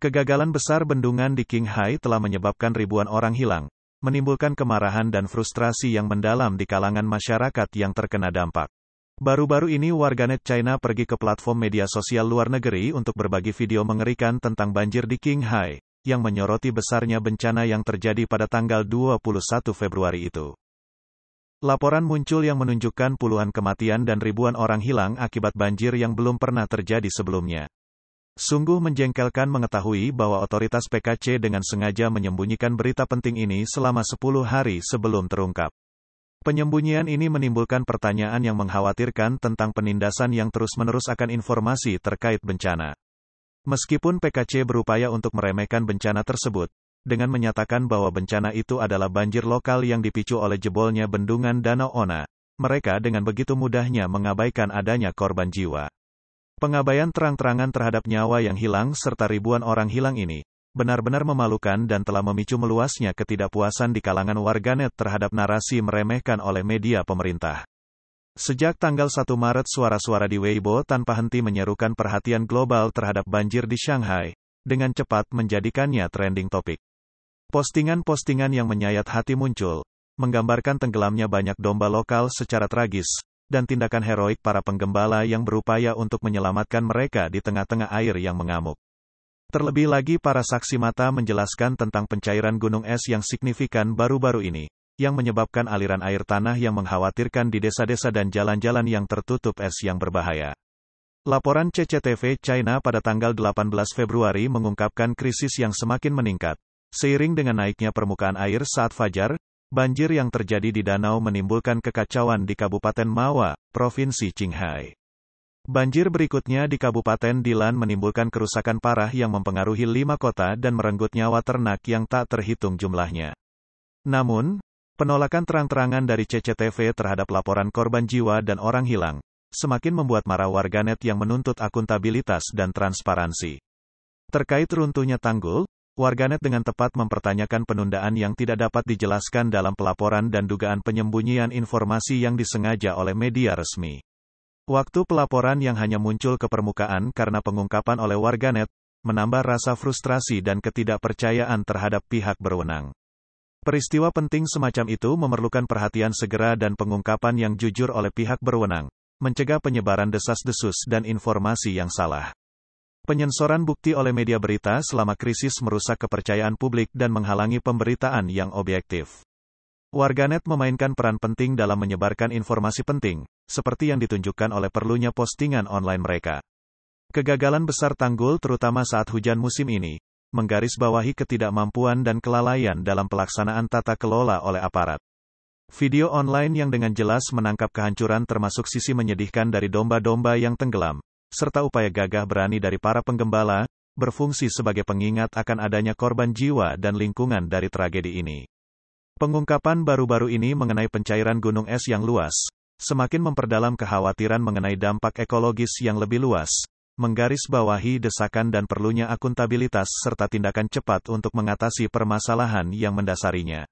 Kegagalan besar bendungan di Qinghai telah menyebabkan ribuan orang hilang, menimbulkan kemarahan dan frustrasi yang mendalam di kalangan masyarakat yang terkena dampak. Baru-baru ini warganet China pergi ke platform media sosial luar negeri untuk berbagi video mengerikan tentang banjir di Qinghai, yang menyoroti besarnya bencana yang terjadi pada tanggal 21 Februari itu. Laporan muncul yang menunjukkan puluhan kematian dan ribuan orang hilang akibat banjir yang belum pernah terjadi sebelumnya. Sungguh menjengkelkan mengetahui bahwa otoritas PKC dengan sengaja menyembunyikan berita penting ini selama 10 hari sebelum terungkap. Penyembunyian ini menimbulkan pertanyaan yang mengkhawatirkan tentang penindasan yang terus-menerus akan informasi terkait bencana. Meskipun PKC berupaya untuk meremehkan bencana tersebut, dengan menyatakan bahwa bencana itu adalah banjir lokal yang dipicu oleh jebolnya bendungan Danau Ona, mereka dengan begitu mudahnya mengabaikan adanya korban jiwa. Pengabaian terang-terangan terhadap nyawa yang hilang serta ribuan orang hilang ini, benar-benar memalukan dan telah memicu meluasnya ketidakpuasan di kalangan warganet terhadap narasi meremehkan oleh media pemerintah. Sejak tanggal 1 Maret suara-suara di Weibo tanpa henti menyerukan perhatian global terhadap banjir di Shanghai, dengan cepat menjadikannya trending topik. Postingan-postingan yang menyayat hati muncul, menggambarkan tenggelamnya banyak domba lokal secara tragis, dan tindakan heroik para penggembala yang berupaya untuk menyelamatkan mereka di tengah-tengah air yang mengamuk. Terlebih lagi para saksi mata menjelaskan tentang pencairan gunung es yang signifikan baru-baru ini, yang menyebabkan aliran air tanah yang mengkhawatirkan di desa-desa dan jalan-jalan yang tertutup es yang berbahaya. Laporan CCTV China pada tanggal 18 Februari mengungkapkan krisis yang semakin meningkat. Seiring dengan naiknya permukaan air saat fajar, Banjir yang terjadi di danau menimbulkan kekacauan di Kabupaten Mawa, Provinsi Qinghai. Banjir berikutnya di Kabupaten Dilan menimbulkan kerusakan parah yang mempengaruhi lima kota dan merenggut nyawa ternak yang tak terhitung jumlahnya. Namun, penolakan terang-terangan dari CCTV terhadap laporan korban jiwa dan orang hilang, semakin membuat marah warganet yang menuntut akuntabilitas dan transparansi. Terkait runtuhnya tanggul, warganet dengan tepat mempertanyakan penundaan yang tidak dapat dijelaskan dalam pelaporan dan dugaan penyembunyian informasi yang disengaja oleh media resmi. Waktu pelaporan yang hanya muncul ke permukaan karena pengungkapan oleh warganet, menambah rasa frustrasi dan ketidakpercayaan terhadap pihak berwenang. Peristiwa penting semacam itu memerlukan perhatian segera dan pengungkapan yang jujur oleh pihak berwenang, mencegah penyebaran desas-desus dan informasi yang salah. Penyensoran bukti oleh media berita selama krisis merusak kepercayaan publik dan menghalangi pemberitaan yang objektif. Warganet memainkan peran penting dalam menyebarkan informasi penting, seperti yang ditunjukkan oleh perlunya postingan online mereka. Kegagalan besar tanggul terutama saat hujan musim ini, menggarisbawahi ketidakmampuan dan kelalaian dalam pelaksanaan tata kelola oleh aparat. Video online yang dengan jelas menangkap kehancuran termasuk sisi menyedihkan dari domba-domba yang tenggelam, serta upaya gagah berani dari para penggembala, berfungsi sebagai pengingat akan adanya korban jiwa dan lingkungan dari tragedi ini. Pengungkapan baru-baru ini mengenai pencairan gunung es yang luas, semakin memperdalam kekhawatiran mengenai dampak ekologis yang lebih luas, menggarisbawahi desakan dan perlunya akuntabilitas serta tindakan cepat untuk mengatasi permasalahan yang mendasarinya.